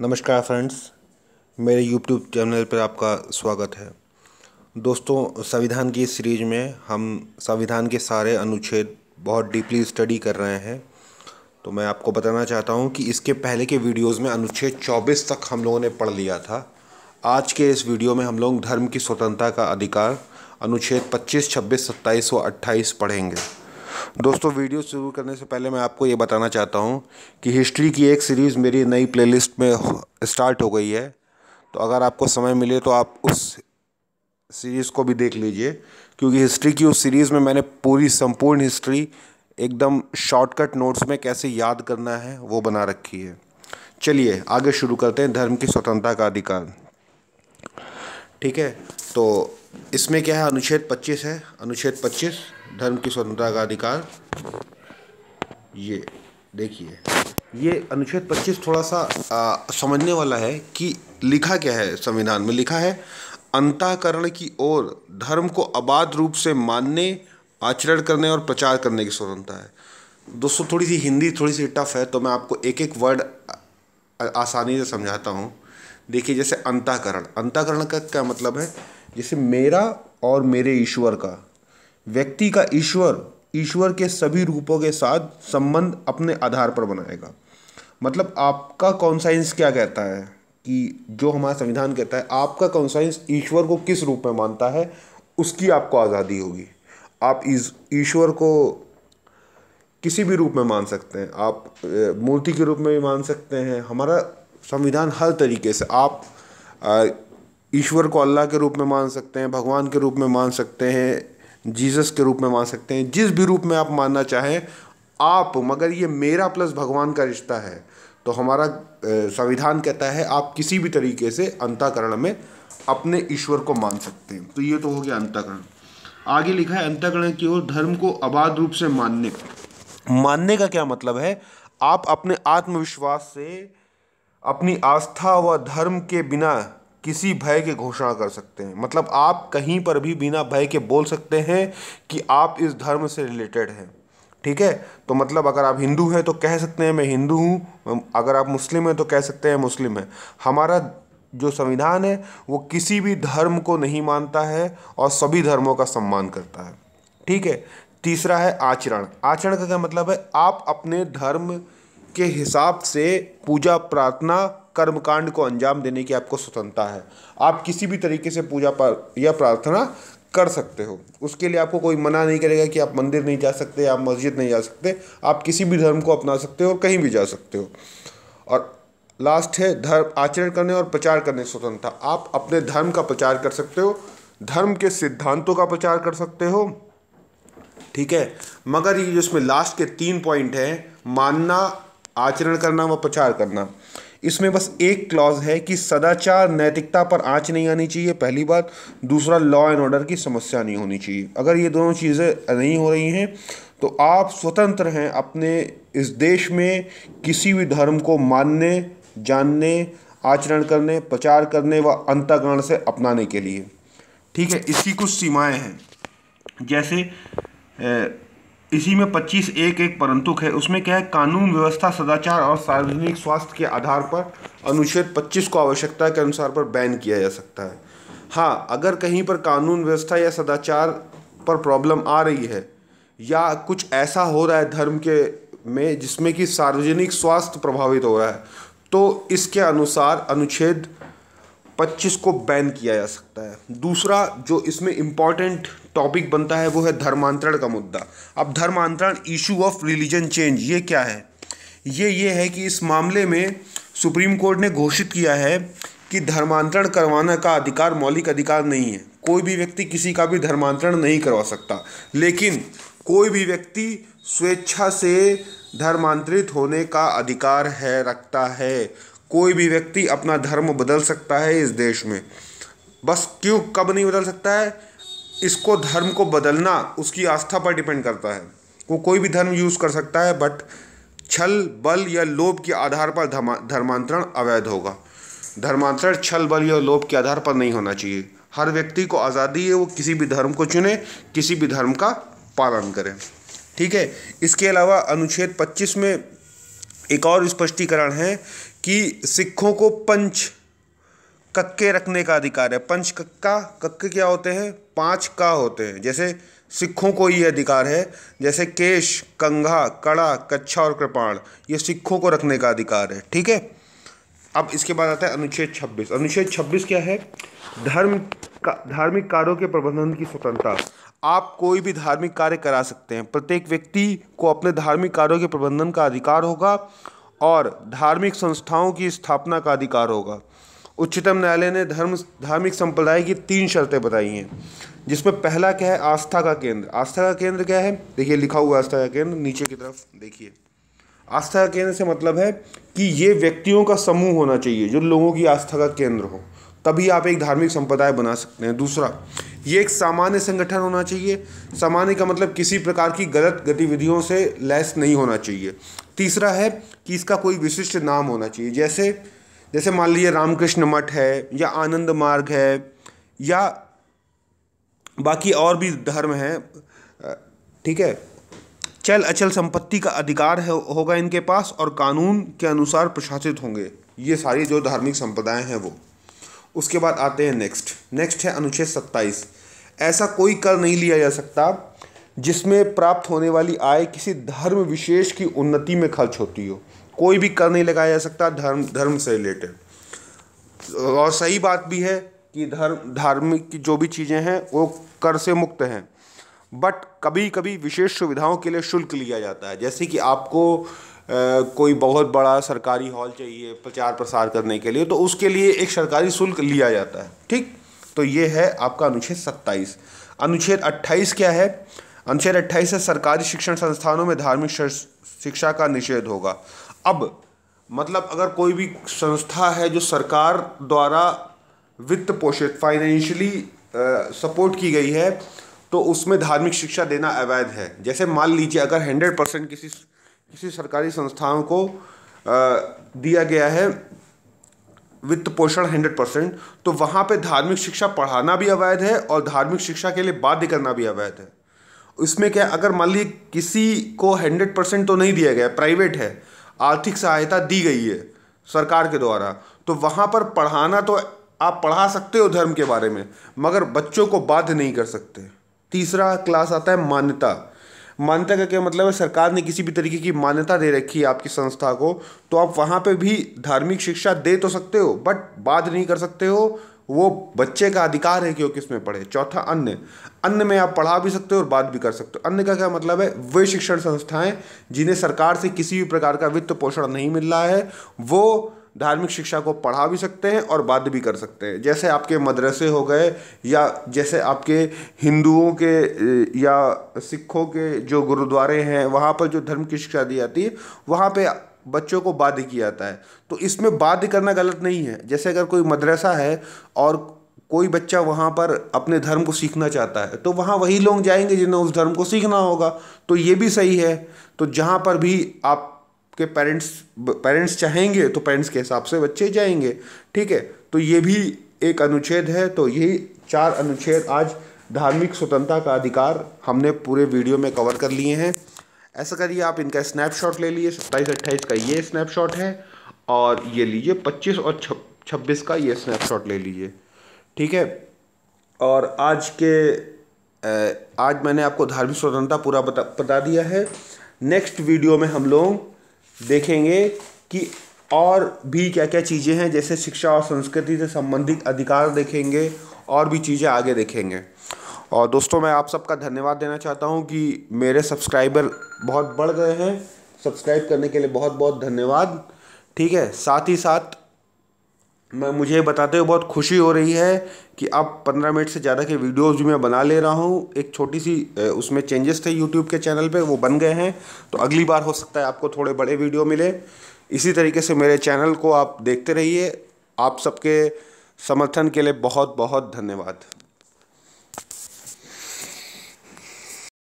नमस्कार फ्रेंड्स मेरे YouTube channel पर आपका स्वागत है दोस्तों संविधान की इस सीरीज में हम संविधान के सारे अनुच्छेद बहुत डीपली स्टडी कर रहे हैं तो मैं आपको बताना चाहता हूँ कि इसके पहले के वीडियोस में अनुच्छेद 24 तक हम लोगों ने पढ़ लिया था आज के इस वीडियो में हम लोग धर्म की स्वतंत्रता का अधिकार अनुच्छेद 25, 26, 27 व 28 पढ़ेंगे दोस्तों वीडियो शुरू करने से पहले मैं आपको ये बताना चाहता हूँ कि हिस्ट्री की एक सीरीज़ मेरी नई प्लेलिस्ट में स्टार्ट हो गई है तो अगर आपको समय मिले तो आप उस सीरीज़ को भी देख लीजिए क्योंकि हिस्ट्री की उस सीरीज़ में मैंने पूरी संपूर्ण हिस्ट्री एकदम शॉर्टकट नोट्स में कैसे याद करना है वो बना रखी है चलिए आगे शुरू करते हैं धर्म की स्वतंत्रता का अधिकार ठीक है तो इसमें क्या है अनुच्छेद 25 है अनुच्छेद 25 धर्म की स्वतंत्रता का अधिकार ये देखिए ये अनुच्छेद 25 थोड़ा सा आ, समझने वाला है कि लिखा क्या है संविधान में लिखा है अंताकरण की ओर धर्म को अबाध रूप से मानने आचरण करने और प्रचार करने की स्वतंत्रता है दोस्तों थोड़ी सी हिंदी थोड़ी सी टफ है तो मैं आपको एक एक वर्ड आसानी से समझाता हूँ देखिए जैसे अंताकरण अंताकरण का क्या मतलब है जैसे मेरा और मेरे ईश्वर का व्यक्ति का ईश्वर ईश्वर के सभी रूपों के साथ संबंध अपने आधार पर बनाएगा मतलब आपका कॉन्साइंस क्या कहता है कि जो हमारा संविधान कहता है आपका कॉन्साइंस ईश्वर को किस रूप में मानता है उसकी आपको आज़ादी होगी आप ईश्वर को किसी भी रूप में मान सकते हैं आप मूर्ति के रूप में भी मान सकते हैं हमारा संविधान हर तरीके से आप ईश्वर को अल्लाह के रूप में मान सकते हैं भगवान के रूप में मान सकते हैं जीसस के रूप में मान सकते हैं जिस भी रूप में आप मानना चाहें आप मगर ये मेरा प्लस भगवान का रिश्ता है तो हमारा संविधान कहता है आप किसी भी तरीके से अंतकरण में अपने ईश्वर को मान सकते हैं तो ये तो हो गया अंतकरण आगे लिखा है अंतकरण की ओर धर्म को अबाध रूप से मानने मानने का क्या मतलब है आप अपने आत्मविश्वास से अपनी आस्था व धर्म के बिना किसी भय के घोषणा कर सकते हैं मतलब आप कहीं पर भी बिना भय के बोल सकते हैं कि आप इस धर्म से रिलेटेड हैं ठीक है तो मतलब अगर आप हिंदू हैं तो कह सकते हैं मैं हिंदू हूँ अगर आप मुस्लिम हैं तो कह सकते हैं मुस्लिम है हमारा जो संविधान है वो किसी भी धर्म को नहीं मानता है और सभी धर्मों का सम्मान करता है ठीक है तीसरा है आचरण आचरण का क्या मतलब है आप अपने धर्म के हिसाब से पूजा प्रार्थना कर्मकांड को अंजाम देने की आपको स्वतंत्रता है आप किसी भी तरीके से पूजा या प्रार्थना कर सकते हो उसके लिए आपको कोई मना नहीं करेगा कि आप मंदिर नहीं जा सकते आप मस्जिद नहीं जा सकते आप किसी भी धर्म को अपना सकते हो और कहीं भी जा सकते हो और लास्ट है धर्म आचरण करने और प्रचार करने स्वतंत्रता आप अपने धर्म का प्रचार कर सकते हो धर्म के सिद्धांतों का प्रचार कर सकते हो ठीक है मगर ये जिसमें लास्ट के तीन पॉइंट हैं मानना आचरण करना व प्रचार करना इसमें बस एक क्लॉज है कि सदाचार नैतिकता पर आँच नहीं आनी चाहिए पहली बात दूसरा लॉ एंड ऑर्डर की समस्या नहीं होनी चाहिए अगर ये दोनों चीज़ें नहीं हो रही हैं तो आप स्वतंत्र हैं अपने इस देश में किसी भी धर्म को मानने जानने आचरण करने प्रचार करने व अंतःकरण से अपनाने के लिए ठीक है इसकी कुछ सीमाएं हैं जैसे ए, इसी में 25 एक एक परंतु है उसमें क्या है कानून व्यवस्था सदाचार और सार्वजनिक स्वास्थ्य के आधार पर अनुच्छेद 25 को आवश्यकता के अनुसार पर बैन किया जा सकता है हाँ अगर कहीं पर कानून व्यवस्था या सदाचार पर प्रॉब्लम आ रही है या कुछ ऐसा हो रहा है धर्म के में जिसमें कि सार्वजनिक स्वास्थ्य प्रभावित हो रहा है तो इसके अनुसार अनुच्छेद पच्चीस को बैन किया जा सकता है दूसरा जो इसमें इम्पॉर्टेंट टॉपिक बनता है वो है धर्मांतरण का मुद्दा अब धर्मांतरण इशू ऑफ रिलीजन चेंज ये क्या है ये ये है कि इस मामले में सुप्रीम कोर्ट ने घोषित किया है कि धर्मांतरण करवाना का अधिकार मौलिक अधिकार नहीं है कोई भी व्यक्ति किसी का भी धर्मांतरण नहीं करवा सकता लेकिन कोई भी व्यक्ति स्वेच्छा से धर्मांतरित होने का अधिकार है रखता है कोई भी व्यक्ति अपना धर्म बदल सकता है इस देश में बस क्यों कब नहीं बदल सकता है इसको धर्म को बदलना उसकी आस्था पर डिपेंड करता है वो कोई भी धर्म यूज़ कर सकता है बट छल बल या लोभ के आधार पर धर्मांतरण अवैध होगा धर्मांतरण छल बल या लोभ के आधार पर नहीं होना चाहिए हर व्यक्ति को आज़ादी है वो किसी भी धर्म को चुने किसी भी धर्म का पालन करें ठीक है इसके अलावा अनुच्छेद 25 में एक और स्पष्टीकरण है कि सिखों को पंच कक्के रखने का अधिकार है पंच कक्का कक्के क्या होते हैं पांच का होते हैं जैसे सिखों को ये अधिकार है जैसे केश कंघा कड़ा कच्छा और कृपाण ये सिखों को रखने का अधिकार है ठीक है अब इसके बाद आता है अनुच्छेद 26 अनुच्छेद 26 क्या है धर्म का धार्मिक कार्यों के प्रबंधन की स्वतंत्रता आप कोई भी धार्मिक कार्य करा सकते हैं प्रत्येक व्यक्ति को अपने धार्मिक कार्यों के प्रबंधन का अधिकार होगा और धार्मिक संस्थाओं की स्थापना का अधिकार होगा उच्चतम न्यायालय ने धर्म धार्मिक संप्रदाय की तीन शर्तें बताई हैं जिसमें पहला क्या है आस्था का केंद्र आस्था का केंद्र क्या है देखिए लिखा हुआ आस्था का केंद्र नीचे की तरफ देखिए आस्था का केंद्र से मतलब है कि ये व्यक्तियों का समूह होना चाहिए जो लोगों की आस्था का केंद्र हो तभी आप एक धार्मिक संप्रदाय बना सकते हैं दूसरा ये एक सामान्य संगठन होना चाहिए सामान्य का मतलब किसी प्रकार की गलत गतिविधियों से लैस नहीं होना चाहिए तीसरा है कि इसका कोई विशिष्ट नाम होना चाहिए जैसे जैसे मान लीजिए रामकृष्ण मठ है या आनंद मार्ग है या बाकी और भी धर्म है ठीक है चल अचल संपत्ति का अधिकार है होगा इनके पास और कानून के अनुसार प्रशासित होंगे ये सारी जो धार्मिक संप्रदाय हैं वो उसके बाद आते हैं नेक्स्ट नेक्स्ट है अनुच्छेद सत्ताईस ऐसा कोई कर नहीं लिया जा सकता जिसमें प्राप्त होने वाली आय किसी धर्म विशेष की उन्नति में खर्च होती हो कोई भी कर नहीं लगाया जा सकता धर्म धर्म से रिलेटेड और सही बात भी है कि धर्म धार्मिक की जो भी चीज़ें हैं वो कर से मुक्त हैं बट कभी कभी विशेष सुविधाओं के लिए शुल्क लिया जाता है जैसे कि आपको आ, कोई बहुत बड़ा सरकारी हॉल चाहिए प्रचार प्रसार करने के लिए तो उसके लिए एक सरकारी शुल्क लिया जाता है ठीक तो ये है आपका अनुच्छेद सत्ताईस अनुच्छेद अट्ठाईस क्या है अनुच्छेद अट्ठाईस से सरकारी शिक्षण संस्थानों में धार्मिक शिक्षा का निषेध होगा अब मतलब अगर कोई भी संस्था है जो सरकार द्वारा वित्त पोषित फाइनेंशियली सपोर्ट की गई है तो उसमें धार्मिक शिक्षा देना अवैध है जैसे मान लीजिए अगर हंड्रेड परसेंट किसी किसी सरकारी संस्थाओं को आ, दिया गया है वित्त पोषण हंड्रेड परसेंट तो वहाँ पर धार्मिक शिक्षा पढ़ाना भी अवैध है और धार्मिक शिक्षा के लिए बाध्य करना भी अवैध है उसमें क्या अगर मान ली किसी को हंड्रेड परसेंट तो नहीं दिया गया प्राइवेट है आर्थिक सहायता दी गई है सरकार के द्वारा तो वहाँ पर पढ़ाना तो आप पढ़ा सकते हो धर्म के बारे में मगर बच्चों को बाध्य नहीं कर सकते तीसरा क्लास आता है मान्यता मान्यता का क्या मतलब है सरकार ने किसी भी तरीके की मान्यता दे रखी है आपकी संस्था को तो आप वहाँ पे भी धार्मिक शिक्षा दे तो सकते हो बट बाध्य नहीं कर सकते हो वो बच्चे का अधिकार है कि वो किस में पढ़े चौथा अन्य अन्य में आप पढ़ा भी सकते हो और बात भी कर सकते हो अन्य का क्या मतलब है वे शिक्षण संस्थाएं जिन्हें सरकार से किसी भी प्रकार का वित्त पोषण नहीं मिल रहा है वो धार्मिक शिक्षा को पढ़ा भी सकते हैं और बात भी कर सकते हैं जैसे आपके मदरसे हो गए या जैसे आपके हिंदुओं के या सिखों के जो गुरुद्वारे हैं वहाँ पर जो धर्म की शिक्षा दी जाती है वहाँ पे बच्चों को बाध्य किया जाता है तो इसमें बाध्य करना गलत नहीं है जैसे अगर कोई मदरसा है और कोई बच्चा वहाँ पर अपने धर्म को सीखना चाहता है तो वहाँ वही लोग जाएंगे जिन्हें उस धर्म को सीखना होगा तो ये भी सही है तो जहाँ पर भी आप के पेरेंट्स पेरेंट्स चाहेंगे तो पेरेंट्स के हिसाब से बच्चे जाएंगे ठीक है तो ये भी एक अनुच्छेद है तो यही चार अनुच्छेद आज धार्मिक स्वतंत्रता का अधिकार हमने पूरे वीडियो में कवर कर लिए हैं ऐसा करिए आप इनका स्नैपशॉट ले लिए सत्ताईस अट्ठाईस का ये स्नैपशॉट है और ये लीजिए पच्चीस और छब्बीस का ये स्नैपशॉट ले लीजिए ठीक है और आज के आज मैंने आपको धार्मिक स्वतंत्रता पूरा बता बता दिया है नेक्स्ट वीडियो में हम लोग देखेंगे कि और भी क्या क्या चीज़ें हैं जैसे शिक्षा और संस्कृति से संबंधित अधिकार देखेंगे और भी चीज़ें आगे देखेंगे और दोस्तों मैं आप सबका धन्यवाद देना चाहता हूँ कि मेरे सब्सक्राइबर बहुत बढ़ गए हैं सब्सक्राइब करने के लिए बहुत बहुत धन्यवाद ठीक है साथ ही साथ मैं मुझे बताते हुए बहुत खुशी हो रही है कि अब पंद्रह मिनट से ज़्यादा के वीडियोज़ भी मैं बना ले रहा हूँ एक छोटी सी उसमें चेंजेस थे यूट्यूब के चैनल पे वो बन गए हैं तो अगली बार हो सकता है आपको थोड़े बड़े वीडियो मिले इसी तरीके से मेरे चैनल को आप देखते रहिए आप सबके समर्थन के लिए बहुत बहुत धन्यवाद